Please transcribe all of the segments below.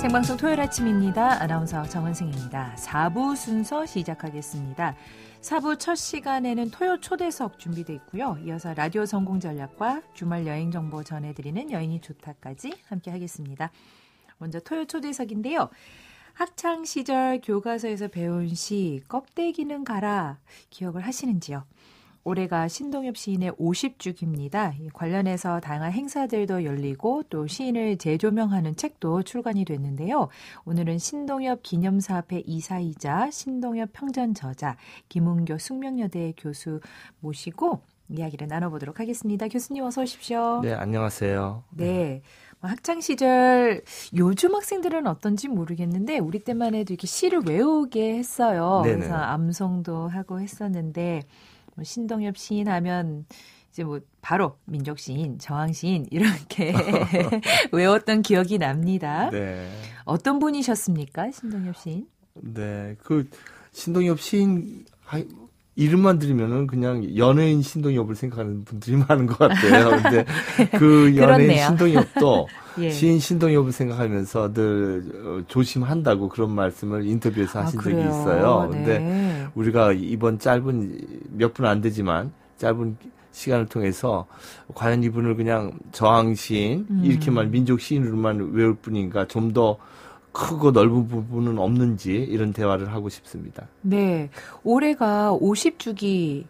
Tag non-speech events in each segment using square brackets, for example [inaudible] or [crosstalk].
생방송 토요일 아침입니다. 아나운서 정은승입니다. 4부 순서 시작하겠습니다. 4부 첫 시간에는 토요 초대석 준비돼 있고요. 이어서 라디오 성공 전략과 주말 여행 정보 전해드리는 여행이 좋다까지 함께 하겠습니다. 먼저 토요 초대석인데요. 학창 시절 교과서에서 배운 시 껍데기는 가라 기억을 하시는지요? 올해가 신동엽 시인의 50주기입니다. 관련해서 다양한 행사들도 열리고 또 시인을 재조명하는 책도 출간이 됐는데요. 오늘은 신동엽 기념사 앞회 이사이자 신동엽 평전 저자 김은교 숙명여대 교수 모시고 이야기를 나눠보도록 하겠습니다. 교수님 어서 오십시오. 네, 안녕하세요. 네. 네. 학창 시절 요즘 학생들은 어떤지 모르겠는데 우리 때만 해도 이렇게 시를 외우게 했어요. 네네. 그래서 암송도 하고 했었는데 뭐 신동엽 시인 하면 이제 뭐 바로 민족 시인, 저항 시인 이렇게 [laughs] [laughs] 외웠던 기억이 납니다. 네. 어떤 분이셨습니까, 신동엽 시인? 네, 그 신동엽 시인 이름만 들으면은 그냥 연예인 신동엽을 생각하는 분들이 [laughs] 많은 것 같아요. 근데 그 [laughs] 연예인 신동엽도 [laughs] 예. 시인 신동엽을 생각하면서 늘 어, 조심한다고 그런 말씀을 인터뷰에서 아, 하신 아, 적이 있어요. 네. 근데 우리가 이번 짧은 몇 분 안 되지만 짧은 시간을 통해서 과연 이분을 그냥 저항 시인 음. 이렇게만 민족 시인으로만 외울 뿐인가 좀더 크고 넓은 부분은 없는지 이런 대화를 하고 싶습니다. 네. 올해가 50주기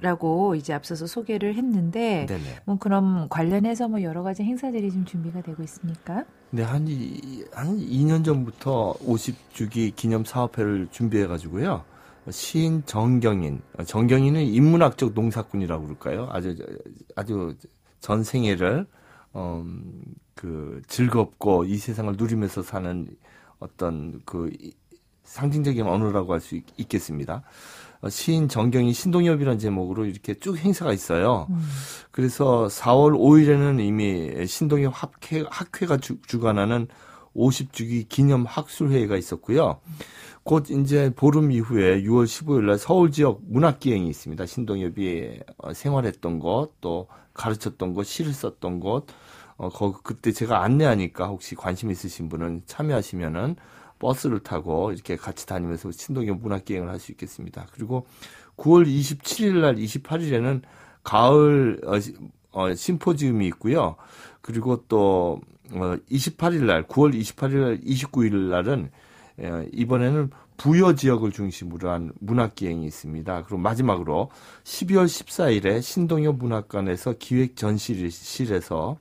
라고 이제 앞서서 소개를 했는데 네네. 뭐 그럼 관련해서 뭐 여러 가지 행사들이 좀 준비가 되고 있습니까? 네, 한, 이, 한 2년 전부터 50주기 기념 사업회를 준비해 가지고요. 시인 정경인, 정경인은 인문학적 농사꾼이라고 그럴까요? 아주 아주 전생애를 어, 그 즐겁고 이 세상을 누리면서 사는 어떤 그 상징적인 언어라고 할 수 있겠습니다. 어, 시인 정경이 신동엽이라는 제목으로 이렇게 쭉 행사가 있어요. 음. 그래서 4월 5일에는 이미 신동엽 학회, 학회가 주, 주관하는 50주기 기념 학술회의가 있었고요. 곧 이제 보름 이후에 6월 15일 날 서울 지역 문학 기행이 있습니다. 신동엽이 어, 생활했던 것, 또 가르쳤던 것, 시를 썼던 것, 어, 거, 그때 제가 안내하니까 혹시 관심 있으신 분은 참여하시면은 버스를 타고 이렇게 같이 다니면서 친동경 문학기행을 할 수 있겠습니다. 그리고 9월 27일 날 28일에는 가을 어, 어, 심포지움이 있고요. 그리고 또 어, 28일 날 9월 28일 날 29일 날은 어, 이번에는 부여 지역을 중심으로 한 문학기행이 있습니다. 그리고 마지막으로 12월 14일에 신동엽 문학관에서 기획 전시실에서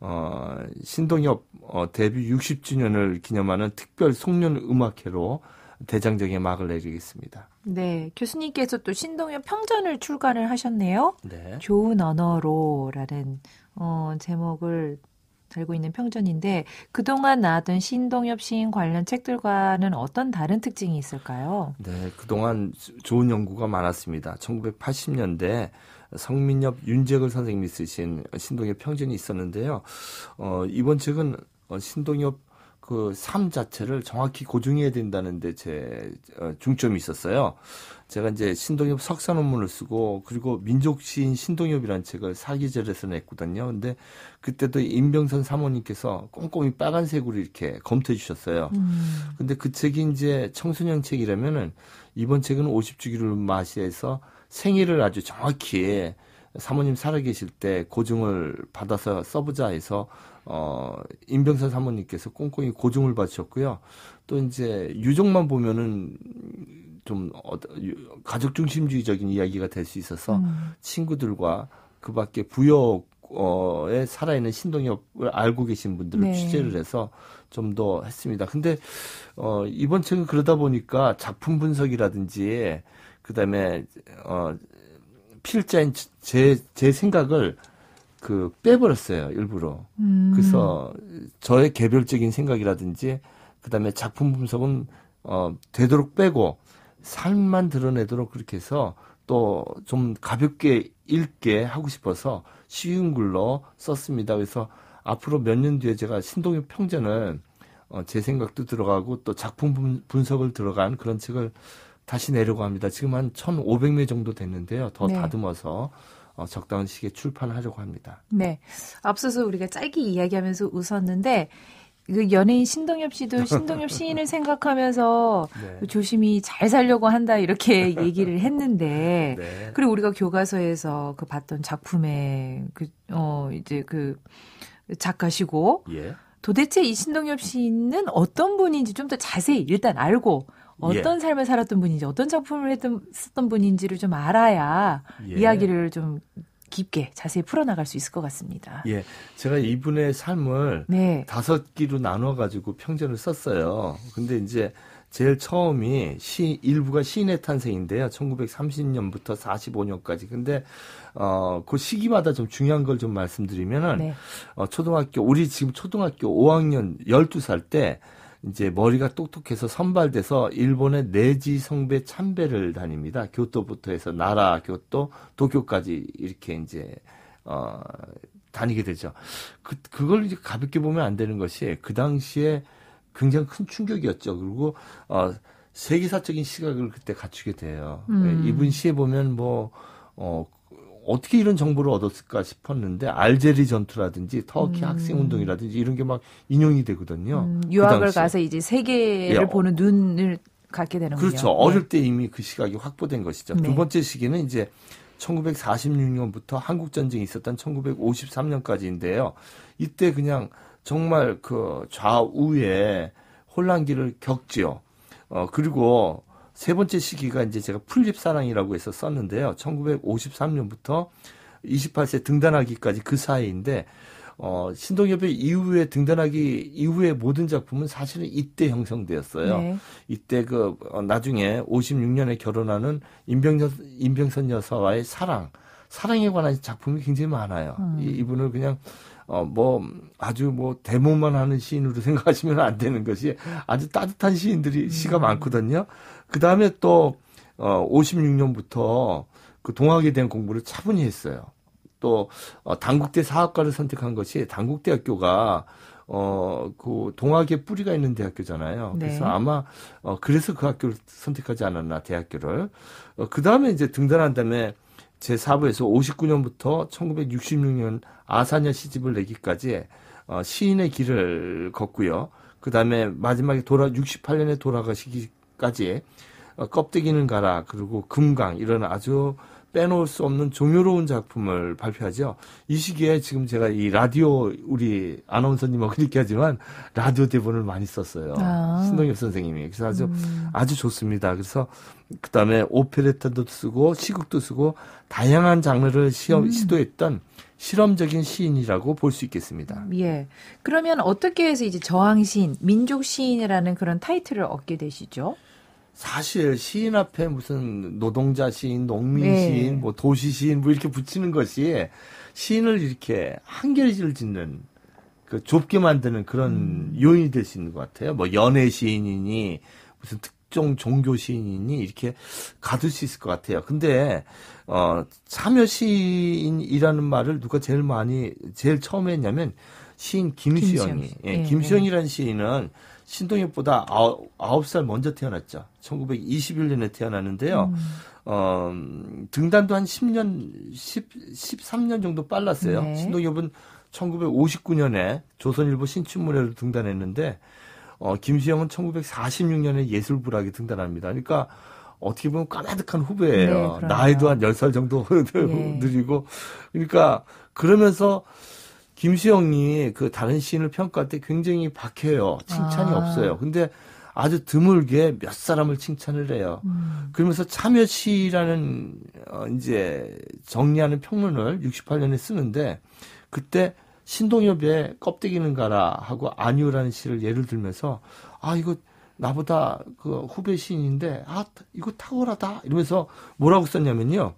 어, 신동엽 어, 데뷔 60주년을 기념하는 특별 송년 음악회로 대장정의 막을 내리겠습니다. 네, 교수님께서 또 신동엽 평전을 출간을 하셨네요. 네. 좋은 언어로라는 어, 제목을 달고 있는 평전인데 그동안 나왔던 신동엽 시인 관련 책들과는 어떤 다른 특징이 있을까요? 네, 그동안 좋은 연구가 많았습니다. 1980년대 성민엽 윤재근 선생님이 쓰신 신동엽 평전이 있었는데요. 어, 이번 책은 어, 신동엽 그 삶 자체를 정확히 고증해야 된다는데 제 어, 중점이 있었어요. 제가 이제 신동엽 석사 논문을 쓰고 그리고 민족시인 신동엽이라는 책을 사기절에서 냈거든요. 근데 그때도 임병선 사모님께서 꼼꼼히 빨간색으로 이렇게 검토해 주셨어요. 음. 근데 그 책이 이제 청소년 책이라면은 이번 책은 50주기를 맞이해서 생일을 아주 정확히 사모님 살아계실 때 고증을 받아서 써보자 해서 어 임병선 사모님께서 꼼꼼히 고증을 받으셨고요. 또 이제 유족만 보면은 좀 가족 중심주의적인 이야기가 될 수 있어서 음. 친구들과 그밖에 부역에 살아있는 신동엽을 알고 계신 분들을 네. 취재를 해서 좀 더 했습니다. 근데 어 이번 책은 그러다 보니까 작품 분석이라든지 그다음에 어 필자인 제제 생각을 그 빼버렸어요 일부러. 음. 그래서 저의 개별적인 생각이라든지 그다음에 작품 분석은 어 되도록 빼고 삶만 드러내도록 그렇게 해서 또 좀 가볍게 읽게 하고 싶어서 쉬운 글로 썼습니다. 그래서 앞으로 몇 년 뒤에 제가 신동엽 평전을 어, 제 생각도 들어가고 또 작품 분석을 들어간 그런 책을 다시 내려고합니다 지금 한 1,500매 정도 됐는데요. 더 네. 다듬어서 어, 적당한 시기에 출판하려고 합니다. 네. 앞서서 우리가 짧게 이야기하면서 웃었는데 그 연예인 신동엽 씨도 [laughs] 신동엽 시인을 생각하면서 네. 조심히 잘 살려고 한다 이렇게 [laughs] 얘기를 했는데 네. 그리고 우리가 교과서에서 그 봤던 작품의 그어 이제 그 작가시고 예. 도대체 이 신동엽 시인은 어떤 분인지 좀 더 자세히 일단 알고 어떤 예. 삶을 살았던 분인지 어떤 작품을 했던 썼던 분인지를 좀 알아야 예. 이야기를 좀 깊게 자세히 풀어나갈 수 있을 것 같습니다. 예, 제가 이분의 삶을 네. 다섯 기로 나눠가지고 평전을 썼어요. 근데 이제 제일 처음이 시 일부가 시인의 탄생인데요. 1930년부터 45년까지. 근데 어그 시기마다 좀 중요한 걸 좀 말씀드리면은 네. 어 초등학교 우리 지금 초등학교 5학년 12살 때 이제 머리가 똑똑해서 선발돼서 일본의 내지 성배 참배를 다닙니다. 교토부터 해서 나라, 교토, 도쿄까지 이렇게 이제 어 다니게 되죠. 그 그걸 이제 가볍게 보면 안 되는 것이 그 당시에 굉장히 큰 충격이었죠. 그리고 어 세계사적인 시각을 그때 갖추게 돼요. 예, 음. 이분 시에 보면 뭐 어, 어떻게 이런 정보를 얻었을까 싶었는데 알제리 전투라든지 터키 음. 학생 운동이라든지 이런 게 막 인용이 되거든요. 음, 그 유학을 그 가서 이제 세계를 예, 보는 눈을 갖게 되는 거죠. 그렇죠. 네. 어릴 네. 때 이미 그 시각이 확보된 것이죠. 네. 두 번째 시기는 이제 1946년부터 한국 전쟁이 있었던 1953년까지인데요. 이때 그냥 정말 그 좌우에 혼란기를 겪지요. 어 그리고 세 번째 시기가 이제 제가 풀립사랑이라고 해서 썼는데요. 1953년부터 28세 등단하기까지 그 사이인데, 어, 신동엽의 이후에 등단하기 이후에 모든 작품은 사실은 이때 형성되었어요. 네. 이때 그, 어, 나중에 56년에 결혼하는 임병선, 임병선 여사와의 사랑, 사랑에 관한 작품이 굉장히 많아요. 음. 이, 분을 그냥 어, 뭐 아주 뭐대모만 하는 시인으로 [laughs] 생각하시면 안 되는 것이 아주 따뜻한 시인들이 음. 시가 많거든요. 그 다음에 또 어, 56년부터 그 동학에 대한 공부를 차분히 했어요. 또 어, 당국대 사학과를 선택한 것이 당국대학교가 어, 그 동학의 뿌리가 있는 대학교잖아요. 네. 그래서 아마 어, 그래서 그 학교를 선택하지 않았나 대학교를. 어, 그 다음에 이제 등단한 다음에 제 4부에서 59년부터 1966년 아사녀 시집을 내기까지 어, 시인의 길을 걷고요. 그 다음에 마지막에 돌아 68년에 돌아가시기까지 어, 껍데기는 가라 그리고 금강 이런 아주 빼놓을 수 없는 종요로운 작품을 발표하죠. 이 시기에 지금 제가 이 라디오 우리 아나운서님하고 이렇게 하지만 라디오 대본을 많이 썼어요. 아. 신동엽 선생님이 그래서 아주 음. 아주 좋습니다. 그래서 그 다음에 오페레타도 쓰고 시극도 쓰고 다양한 장르를 시험 음. 시도했던 실험적인 시인이라고 볼 수 있겠습니다. 음, 예. 그러면 어떻게 해서 이제 저항 시인, 민족 시인이라는 그런 타이틀을 얻게 되시죠? 사실 시인 앞에 무슨 노동자 시인, 농민 네. 시인, 뭐 도시 시인 뭐 이렇게 붙이는 것이 시인을 이렇게 한결질 짓는 그 좁게 만드는 그런 음. 요인이 될 수 있는 것 같아요. 뭐 연애 시인이니 무슨 특정 종교 시인이니 이렇게 가둘 수 있을 것 같아요. 근데 어, 참여 시인이라는 말을 누가 제일 많이, 제일 처음 했냐면 시인 김수영이. 김수영. 예, 예, 김수영이라는 시인은 신동엽보다 아홉 살 먼저 태어났죠. 1921년에 태어났는데요. 음. 어, 등단도 한 10년, 10, 13년 정도 빨랐어요. 네. 신동엽은 1959년에 조선일보 신춘문예로 등단했는데, 어, 김수영은 1946년에 예술부락에 등단합니다. 그러니까 어떻게 보면 까마득한 후배예요. 네, 나이도 한 10살 정도 느리고. [laughs] 예. 그러니까 그러면서 김수영이 그 다른 시인을 평가할 때 굉장히 박해요. 칭찬이 아. 없어요. 근데 아주 드물게 몇 사람을 칭찬을 해요. 음. 그러면서 참여시라는 어, 이제 정리하는 평론을 68년에 쓰는데 그때 신동엽의 껍데기는 가라 하고 아니오라는 시를 예를 들면서 아 이거 나보다 그 후배 시인인데 아 이거 탁월하다 이러면서 뭐라고 썼냐면요.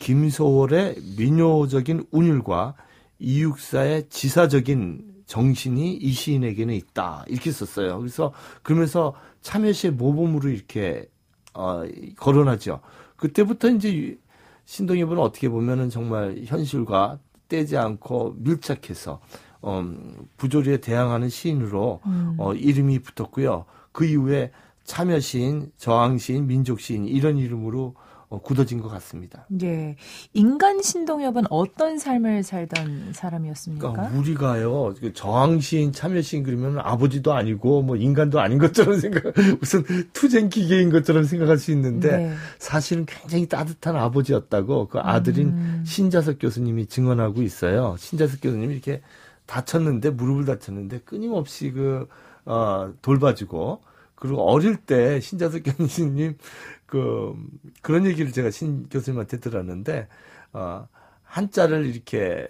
김소월의 민요적인 운율과 이육사의 지사적인 정신이 이 시인에게는 있다 이렇게 썼어요. 그래서 그러면서 참여시의 모범으로 이렇게 어, 거론하죠. 그때부터 이제 신동엽은 어떻게 보면은 정말 현실과 떼지 않고 밀착해서 어, 부조리에 대항하는 시인으로 음. 어, 이름이 붙었고요. 그 이후에 참여 시인, 저항 시인, 민족 시인 이런 이름으로 어, 굳어진 것 같습니다. 예. 인간 신동엽은 어떤 삶을 살던 사람이었습니까? 그러니까 우리가요, 그 저항 시인, 참여 시인 그러면 아버지도 아니고 뭐 인간도 아닌 것처럼 [laughs] 생각, 무슨 투쟁 기계인 것처럼 생각할 수 있는데 네. 사실은 굉장히 따뜻한 아버지였다고 그 아들인 음. 신자석 교수님이 증언하고 있어요. 신자석 교수님이 이렇게 다쳤는데 무릎을 다쳤는데 끊임없이 그 어, 돌봐주고 그리고 어릴 때 신자석 경신님 [laughs] 그 그런 얘기를 제가 신 교수님한테 들었는데 어, 한자를 이렇게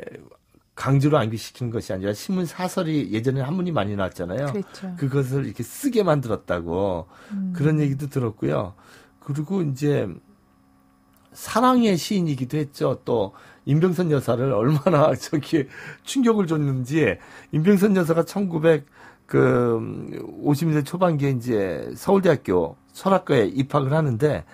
강제로 암기시키는 것이 아니라 신문 사설이 예전에 한문이 많이 나왔잖아요. 그렇죠. 그것을 이렇게 쓰게 만들었다고 음. 그런 얘기도 들었고요. 그리고 이제 사랑의 시인이기도 했죠. 또 임병선 여사를 얼마나 [laughs] 저기 충격을 줬는지 임병선 여사가 1 9 0그 50년 대 초반기에 이제 서울대학교 철학과에 입학을 하는데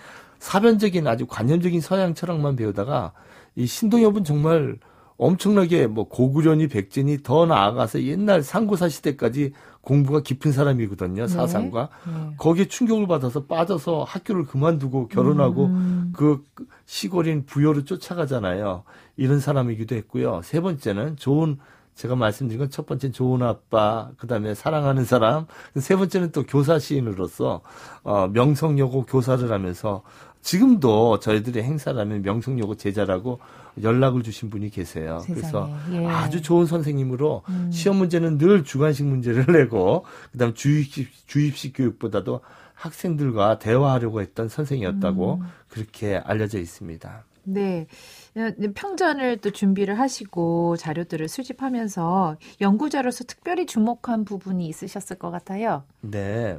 사변적인 아주 관념적인 서양 철학만 배우다가 이 신동엽은 정말 엄청나게 뭐 고구려니 백제니 더 나아가서 옛날 상고사 시대까지 공부가 깊은 사람이거든요 네. 사상과 네. 거기에 충격을 받아서 빠져서 학교를 그만두고 결혼하고 음. 그 시골인 부여를 쫓아가잖아요 이런 사람이기도 했고요 세 번째는 좋은 제가 말씀드린 건 첫 번째 는 좋은 아빠, 그 다음에 사랑하는 사람, 세 번째는 또 교사 시인으로서 어, 명성여고 교사를 하면서 지금도 저희들의 행사라면 명성여고 제자라고 연락을 주신 분이 계세요. 세상에, 그래서 예. 아주 좋은 선생님으로 음. 시험 문제는 늘 주관식 문제를 [laughs] 내고 그다음 주입식 주입식 교육보다도 학생들과 대화하려고 했던 선생이었다고 음. 그렇게 알려져 있습니다. 네. 네, 네, 평전을 또 준비를 하시고 자료들을 수집하면서 연구자로서 특별히 주목한 부분이 있으셨을 것 같아요. 네.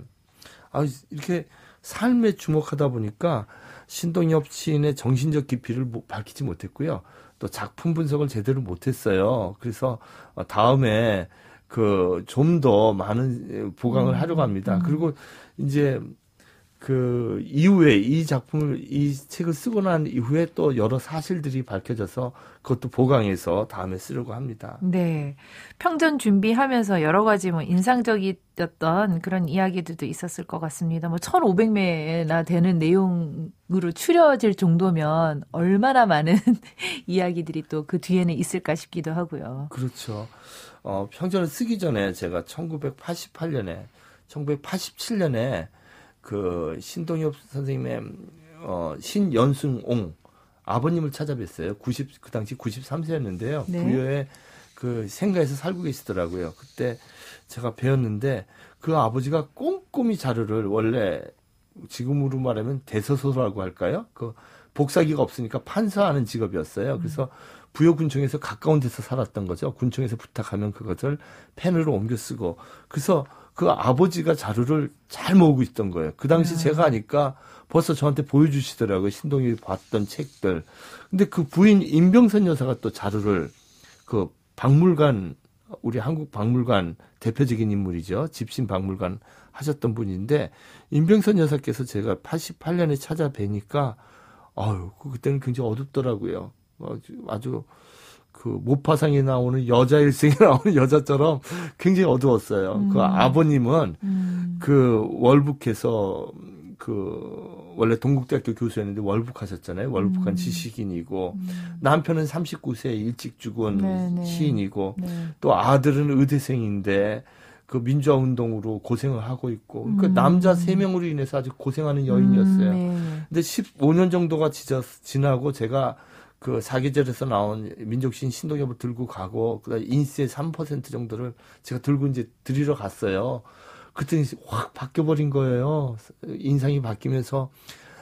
아, 이렇게 삶에 주목하다 보니까 신동엽 시인의 정신적 깊이를 뭐 밝히지 못했고요. 또 작품 분석을 제대로 못했어요. 그래서 어, 다음에 그 좀 더 많은 예, 보강을 음, 하려고 합니다. 음. 그리고 이제 그 이후에 이 작품을 이 책을 쓰고 난 이후에 또 여러 사실들이 밝혀져서 그것도 보강해서 다음에 쓰려고 합니다. 네. 평전 준비하면서 여러 가지 뭐 인상적이었던 그런 이야기들도 있었을 것 같습니다. 뭐 1,500매나 되는 내용으로 추려질 정도면 얼마나 많은 [laughs] 이야기들이 또 그 뒤에는 있을까 싶기도 하고요. 그렇죠. 어, 평전을 쓰기 전에 제가 1988년에 1987년에 그 신동엽 선생님의 어, 신연승옹 아버님을 찾아뵀어요. 90 그 당시 93세였는데요. 네. 부여에 그 생가에서 살고 계시더라고요. 그때 제가 배웠는데 그 아버지가 꼼꼼히 자료를 원래 지금으로 말하면 대서소라고 할까요? 그 복사기가 없으니까 판사하는 직업이었어요. 음. 그래서 부여 군청에서 가까운 데서 살았던 거죠. 군청에서 부탁하면 그것을 펜으로 옮겨 쓰고 그래서 그 아버지가 자료를 잘 모으고 있던 거예요. 그 당시 네. 제가 아니까 벌써 저한테 보여주시더라고요. 신동엽이 봤던 책들. 근데 그 부인 임병선 여사가 또 자료를 그 박물관 우리 한국 박물관 대표적인 인물이죠. 집신 박물관 하셨던 분인데 임병선 여사께서 제가 88년에 찾아뵈니까 아유 그 그때는 굉장히 어둡더라고요. 아주, 아주 그 모파상에 나오는 여자 일생에 [laughs] 나오는 여자처럼 굉장히 어두웠어요. 그 음. 그 아버님은 음. 그 월북해서 그 원래 동국대학교 교수였는데 월북하셨잖아요. 월북한 음. 지식인이고 음. 남편은 39세 일찍 죽은 네네. 네. 시인이고 네. 또 아들은 의대생인데 그 민주화 운동으로 고생을 하고 있고 그러니까 음. 남자 세 명으로 인해서 아주 고생하는 음, 여인이었어요. 음, 네. 근데 15년 정도가 지저, 지나고 제가 그 사계절에서 나온 민족신 신동엽을 들고 가고 그다음 인세 3% 정도를 제가 들고 이제 드리러 갔어요. 그랬더니 확 바뀌어버린 거예요. 인상이 바뀌면서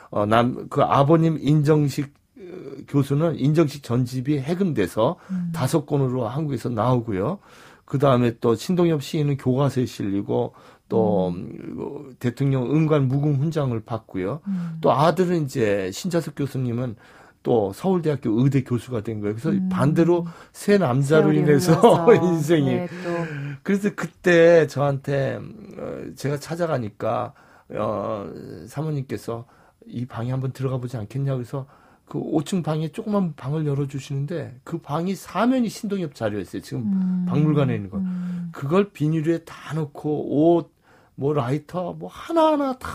어, 남, 그 아버님 인정식 어, 교수는 인정식 전집이 해금돼서 음. 다섯 권으로 한국에서 나오고요. 그 다음에 또 신동엽 시인은 교과서에 실리고 또 음. 뭐 대통령 은관 무궁 훈장을 받고요. 음. 또 아들은 이제 신자석 교수님은 또 서울대학교 의대 교수가 된 거예요. 그래서 음. 반대로 새 남자로 인해서 [laughs] 인생이. 네, 그래서 그때 저한테 어, 제가 찾아가니까 어, 사모님께서 이 방에 한번 들어가 보지 않겠냐 그래서 그 5층 방에 조그만 방을 열어주시는데 그 방이 사면이 신동엽 자료였어요. 지금 음. 박물관에 있는 거. 음. 그걸 비닐 위에 다 놓고 옷뭐 라이터 뭐 하나하나 다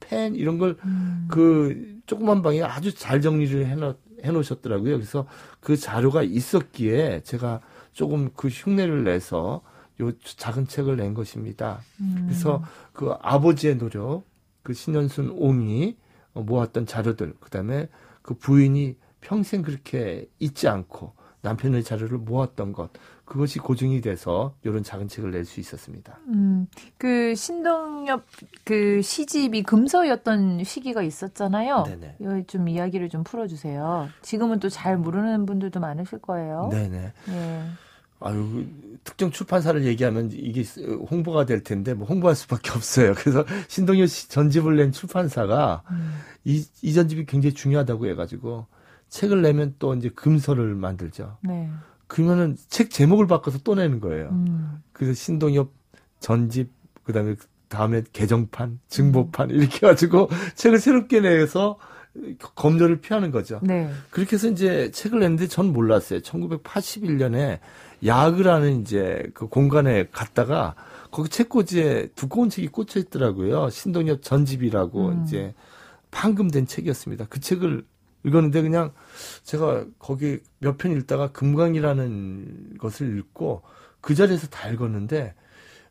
펜 이런 걸그 음. 그 조그만 방에 아주 잘 정리를 해놓, 해놓으셨더라고요. 그래서 그 자료가 있었기에 제가 조금 그 흉내를 내서 요 작은 책을 낸 것입니다. 음. 그래서 그 아버지의 노력, 그 신현순 옹이 모았던 자료들, 그 다음에 그 부인이 평생 그렇게 잊지 않고 남편의 자료를 모았던 것, 그것이 고증이 돼서 이런 작은 책을 낼 수 있었습니다. 음, 그 신동엽 그 시집이 금서였던 시기가 있었잖아요. 네네. 이거 좀 이야기를 좀 풀어주세요. 지금은 또 잘 모르는 분들도 많으실 거예요. 네네. 예. 아유, 특정 출판사를 얘기하면 이게 홍보가 될 텐데, 뭐, 홍보할 수밖에 없어요. 그래서 [laughs] 신동엽 전집을 낸 출판사가 음. 이, 이 전집이 굉장히 중요하다고 해가지고, 책을 내면 또 이제 금서를 만들죠. 네. 그러면은 책 제목을 바꿔서 또 내는 거예요. 음. 그래서 신동엽 전집 그다음에 다음에 개정판, 증보판 음. 이렇게 해 가지고 [laughs] 책을 새롭게 내서 검열을 피하는 거죠. 네. 그렇게 해서 이제 책을 냈는데 전 몰랐어요. 1981년에 야그라는 이제 그 공간에 갔다가 거기 책꽂이에 두꺼운 책이 꽂혀 있더라고요. 신동엽 전집이라고 음. 이제 판금된 책이었습니다. 그 책을 읽었는데 그냥 제가 거기 몇 편 읽다가 금강이라는 것을 읽고 그 자리에서 다 읽었는데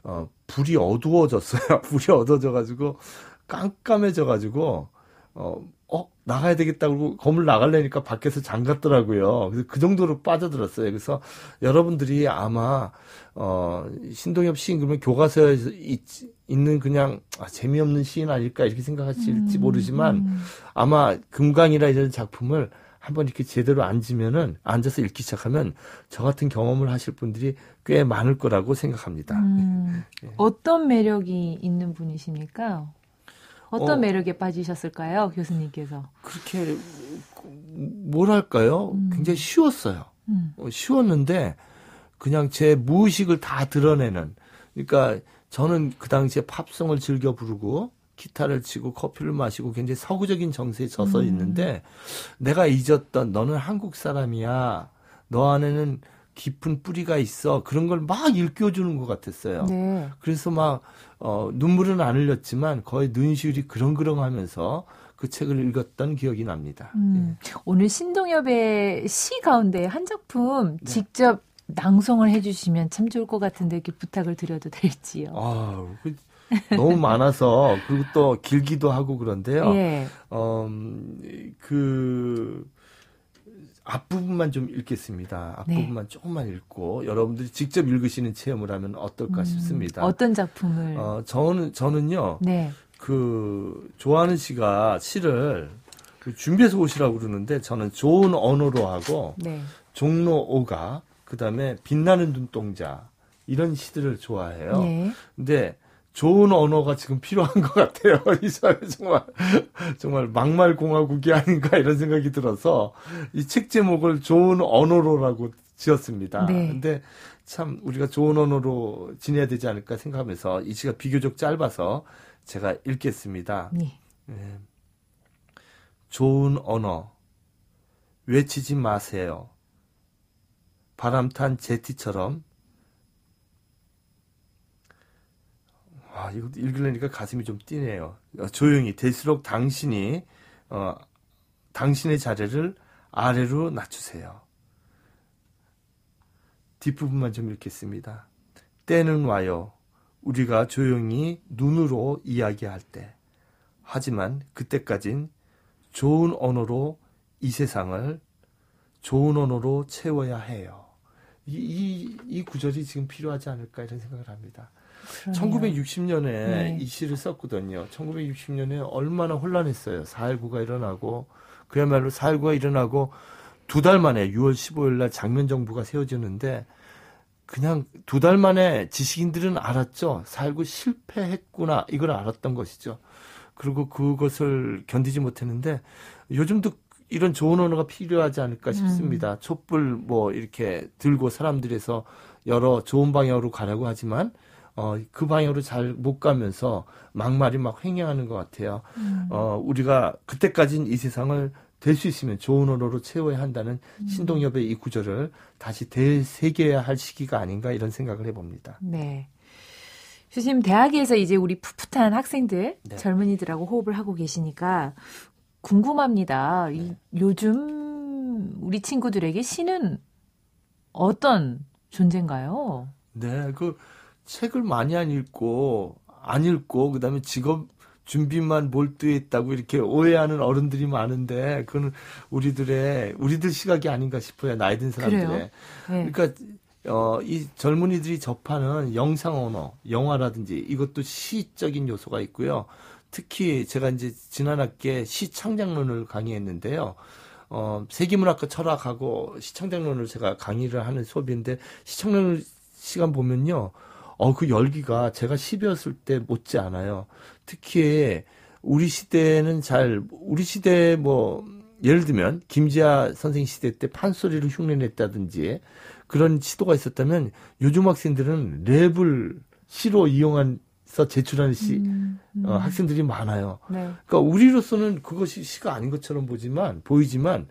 어, 불이 어두워졌어요. [laughs] 불이 어두워져가지고 깜깜해져가지고 어, 어 나가야 되겠다 그러고 건물 나갈려니까 밖에서 잠갔더라고요. 그래서 그 정도로 빠져들었어요. 그래서 여러분들이 아마 어 신동엽 시인 그러면 교과서에 있, 있는 그냥 아, 재미없는 시인 아닐까 이렇게 생각하실지 음, 모르지만 음. 아마 금강이라 이런 작품을 한번 이렇게 제대로 앉으면은 앉아서 읽기 시작하면 저 같은 경험을 하실 분들이 꽤 많을 거라고 생각합니다. 음, 네. [laughs] 어떤 매력이 있는 분이십니까? 어떤 어, 매력에 빠지셨을까요, 교수님께서? 그렇게 뭐랄까요? 음. 굉장히 쉬웠어요. 음. 어, 쉬웠는데 그냥 제 무의식을 다 드러내는. 그러니까 저는 그 당시에 팝송을 즐겨 부르고 기타를 치고 커피를 마시고 굉장히 서구적인 정세에 젖어 음. 있는데 음. 내가 잊었던 너는 한국 사람이야. 너 안에는 깊은 뿌리가 있어 그런 걸 막 일깨워주는 것 같았어요. 네. 그래서 막 어, 눈물은 안 흘렸지만 거의 눈시울이 그렁그렁하면서 그 책을 읽었던 기억이 납니다. 음, 네. 오늘 신동엽의 시 가운데 한 작품 네. 직접 낭송을 해주시면 참 좋을 것 같은데 이렇게 부탁을 드려도 될지요. 아, 그, 너무 많아서 그리고 또 길기도 하고 그런데요. [laughs] 예. 어, 그 앞부분만 좀 읽겠습니다. 앞부분만 네. 조금만 읽고 여러분들이 직접 읽으시는 체험을 하면 어떨까 음, 싶습니다. 어떤 작품을? 어, 저는 저는요. 네. 그 좋아하는 시가 시를 그 준비해서 오시라고 그러는데 저는 좋은 언어로 하고 네. 종로 오가 그다음에 빛나는 눈동자 이런 시들을 좋아해요. 네. 근데 좋은 언어가 지금 필요한 것 같아요. [laughs] 이 사회 정말 정말 막말 공화국이 아닌가 이런 생각이 들어서 이 책 제목을 좋은 언어로라고 지었습니다. 네. 근데 참 우리가 좋은 언어로 지내야 되지 않을까 생각하면서 이 시가 비교적 짧아서 제가 읽겠습니다. 네. 좋은 언어 외치지 마세요. 바람탄 제티처럼 아, 이것도 읽으려니까 가슴이 좀 뛰네요. 어, 조용히 될수록 당신이 어, 당신의 자리를 아래로 낮추세요. 뒷부분만 좀 읽겠습니다. 때는 와요. 우리가 조용히 눈으로 이야기할 때. 하지만 그때까진 좋은 언어로 이 세상을 좋은 언어로 채워야 해요. 이, 이, 이 구절이 지금 필요하지 않을까 이런 생각을 합니다. 그러네요. 1960년에 네. 이 시를 썼거든요. 1960년에 얼마나 혼란했어요. 4.19가 일어나고 그야말로 4.19가 일어나고 두 달 만에 6월 15일 날 장면 정부가 세워지는데 그냥 두 달 만에 지식인들은 알았죠. 4.19 실패했구나. 이걸 알았던 것이죠. 그리고 그것을 견디지 못했는데 요즘도 이런 좋은 언어가 필요하지 않을까 음. 싶습니다. 음. 촛불 뭐 이렇게 들고 사람들에서 여러 좋은 방향으로 가려고 하지만 어, 그 방향으로 잘 못 가면서 막말이 막 횡행하는 것 같아요. 음. 어, 우리가 그때까진이 세상을 될 수 있으면 좋은 언어로 채워야 한다는 음. 신동엽의 이 구절을 다시 되새겨야 할 시기가 아닌가 이런 생각을 해봅니다. 네. 교수님, 대학에서 이제 우리 풋풋한 학생들, 네. 젊은이들하고 호흡을 하고 계시니까 궁금합니다. 네. 이, 요즘 우리 친구들에게 시는 어떤 존재인가요? 네, 그 책을 많이 안 읽고 안 읽고 그다음에 직업 준비만 몰두했다고 이렇게 오해하는 어른들이 많은데 그건 우리들의 우리들 시각이 아닌가 싶어요 나이 든 사람들의 네. 그러니까 어, 이 젊은이들이 접하는 영상 언어, 영화라든지 이것도 시적인 요소가 있고요. 특히 제가 이제 지난 학기에 시창작론을 강의했는데요. 어, 세계문학과 철학하고 시청장론을 제가 강의를 하는 수업인데 시청작론 시간 보면요. 어, 그 열기가 제가 10이었을 때 못지 않아요. 특히 우리 시대는 에 잘, 우리 시대 에 뭐, 예를 들면 김지아 선생 시대 때 판소리를 흉내냈다든지 그런 시도가 있었다면 요즘 학생들은 랩을 시로 이용해서 제출하는 시 음, 음. 어, 학생들이 많아요. 네. 그러니까 우리로서는 그것이 시가 아닌 것처럼 보지만 보이지만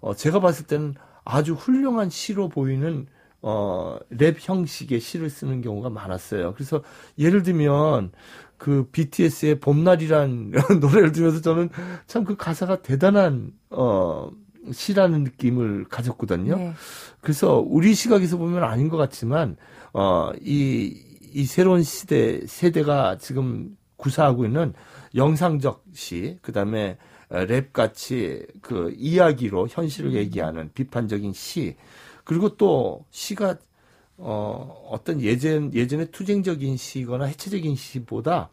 어, 제가 봤을 때는 아주 훌륭한 시로 보이는 어, 랩 형식의 시를 쓰는 경우가 많았어요. 그래서 예를 들면 그 BTS의 봄날이란 [laughs] 노래를 들으면서 저는 참 그 가사가 대단한 어 시라는 느낌을 가졌거든요. 네. 그래서 우리 시각에서 보면 아닌 것 같지만 어이이 이 새로운 시대 세대가 지금 구사하고 있는 영상적 시, 그다음에 랩 같이 그 이야기로 현실을 얘기하는 비판적인 시 그리고 또 시가 어, 어떤 예전, 예전에 투쟁적인 시거나 해체적인 시보다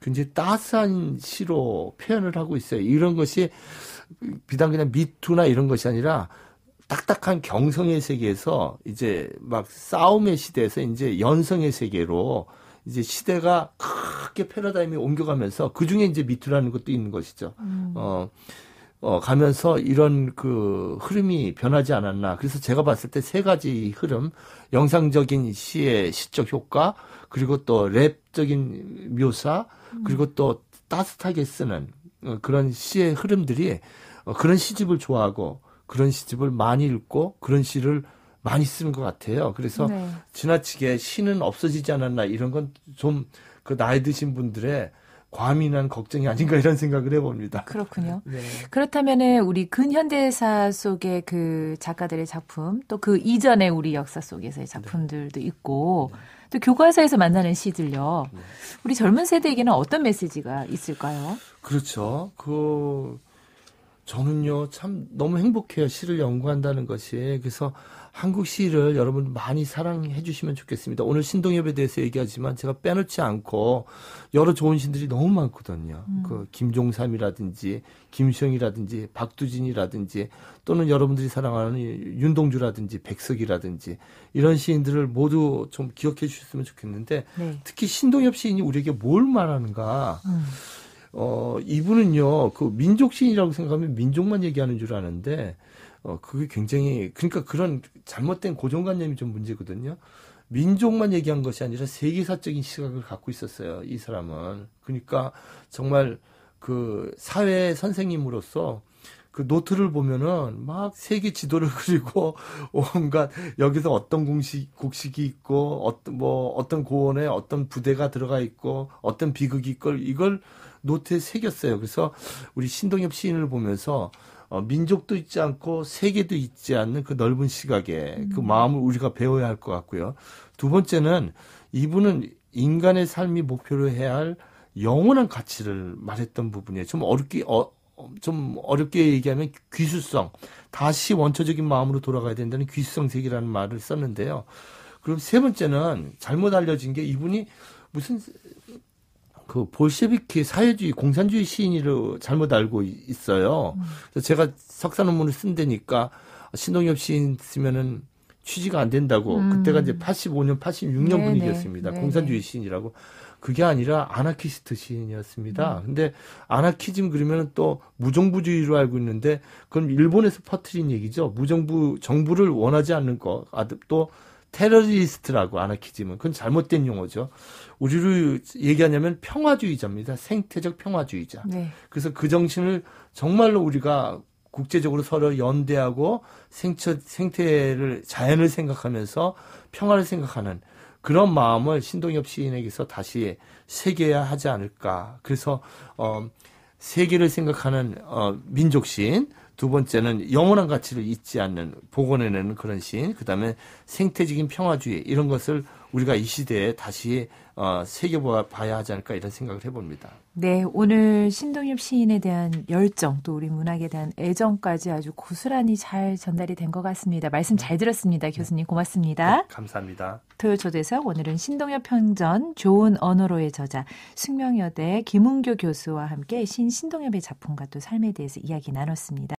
굉장히 따스한 시로 표현을 하고 있어요. 이런 것이 비단 그냥 미투나 이런 것이 아니라 딱딱한 경성의 세계에서 이제 막 싸움의 시대에서 이제 연성의 세계로 이제 시대가 크게 패러다임이 옮겨가면서 그 중에 이제 미투라는 것도 있는 것이죠. 음. 어, 어, 가면서 이런 그 흐름이 변하지 않았나. 그래서 제가 봤을 때 세 가지 흐름, 영상적인 시의 시적 효과, 그리고 또 랩적인 묘사, 음. 그리고 또 따뜻하게 쓰는 어, 그런 시의 흐름들이 어, 그런 시집을 좋아하고 그런 시집을 많이 읽고 그런 시를 많이 쓰는 것 같아요. 그래서 네. 지나치게 시는 없어지지 않았나 이런 건 좀 그 나이 드신 분들의 과민한 걱정이 아닌가 이런 생각을 해봅니다. 그렇군요. [laughs] 네. 그렇다면은 우리 근현대사 속의 그 작가들의 작품 또 그 이전의 우리 역사 속에서의 네. 작품들도 있고 네. 또 교과서에서 만나는 시들요. 네. 우리 젊은 세대에게는 어떤 메시지가 있을까요? 그렇죠. 그 저는요 참 너무 행복해요 시를 연구한다는 것이 그래서 한국 시를 여러분 많이 사랑해 주시면 좋겠습니다. 오늘 신동엽에 대해서 얘기하지만 제가 빼놓지 않고 여러 좋은 신들이 너무 많거든요. 음. 그 김종삼이라든지 김수영이라든지 박두진이라든지 또는 여러분들이 사랑하는 윤동주라든지 백석이라든지 이런 시인들을 모두 좀 기억해 주셨으면 좋겠는데 네. 특히 신동엽 시인이 우리에게 뭘 말하는가 음. 어, 이분은요, 그 민족 시인이라고 생각하면 민족만 얘기하는 줄 아는데, 어, 그게 굉장히, 그러니까 그런 잘못된 고정관념이 좀 문제거든요. 민족만 얘기한 것이 아니라 세계사적인 시각을 갖고 있었어요, 이 사람은. 그러니까 정말 그 사회 선생님으로서 그 노트를 보면은 막 세계 지도를 [laughs] 그리고 온갖 여기서 어떤 공식 곡식이 있고 어떤 뭐 어떤 고원에 어떤 부대가 들어가 있고 어떤 비극이 있걸 이걸 노트에 새겼어요. 그래서 우리 신동엽 시인을 보면서 어, 민족도 있지 않고 세계도 있지 않는 그 넓은 시각에 그 음. 마음을 우리가 배워야 할 것 같고요. 두 번째는 이분은 인간의 삶이 목표로 해야 할 영원한 가치를 말했던 부분이에요. 좀 어렵게 어, 좀 어렵게 얘기하면 귀수성 다시 원초적인 마음으로 돌아가야 된다는 귀수성 세계라는 말을 썼는데요. 그럼 세 번째는 잘못 알려진 게 이분이 무슨 그 볼셰비키 사회주의 공산주의 시인으로 잘못 알고 있어요. 그래서 제가 석사 논문을 쓴 데니까 신동엽 시인 쓰면은 취지가 안 된다고 음. 그때가 이제 85년, 86년 네네. 분위기였습니다. 네네. 공산주의 시인이라고 그게 아니라 아나키스트 시인이었습니다. 음. 근데 아나키즘 그러면 또 무정부주의로 알고 있는데 그건 일본에서 퍼트린 얘기죠. 무정부 정부를 원하지 않는 거, 또 테러리스트라고 아나키즘은 그건 잘못된 용어죠. 우리로 얘기하냐면 평화주의자입니다. 생태적 평화주의자. 네. 그래서 그 정신을 정말로 우리가 국제적으로 서로 연대하고 생체, 생태를 자연을 생각하면서 평화를 생각하는 그런 마음을 신동엽 시인에게서 다시 새겨야 하지 않을까. 그래서 어 세계를 생각하는 어 민족 시인 두 번째는 영원한 가치를 잊지 않는 복원해내는 그런 시인, 그 다음에 생태적인 평화주의 이런 것을 우리가 이 시대에 다시 어, 새겨봐야 하지 않을까 이런 생각을 해봅니다. 네, 오늘 신동엽 시인에 대한 열정 또 우리 문학에 대한 애정까지 아주 고스란히 잘 전달이 된 것 같습니다. 말씀 잘 들었습니다. 네. 교수님 고맙습니다. 네, 감사합니다. 토요 초대석 오늘은 신동엽 평전 좋은 언어로의 저자 숙명여대 김웅교 교수와 함께 신 신동엽의 작품과 또 삶에 대해서 이야기 나눴습니다.